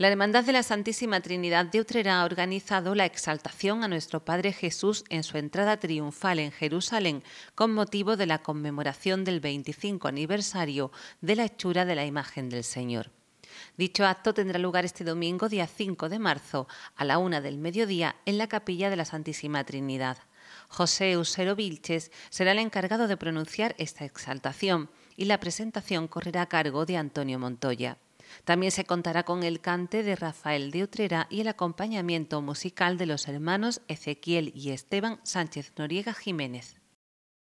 La Hermandad de la Santísima Trinidad de Utrera ha organizado la exaltación a nuestro Padre Jesús en su entrada triunfal en Jerusalén con motivo de la conmemoración del 25 aniversario de la hechura de la imagen del Señor. Dicho acto tendrá lugar este domingo, día 5 de marzo, a la una del mediodía, en la capilla de la Santísima Trinidad. José Usero Vilches será el encargado de pronunciar esta exaltación y la presentación correrá a cargo de Antonio Montoya. También se contará con el cante de Rafael de Utrera y el acompañamiento musical de los hermanos Ezequiel y Esteban Sánchez Noriega Jiménez.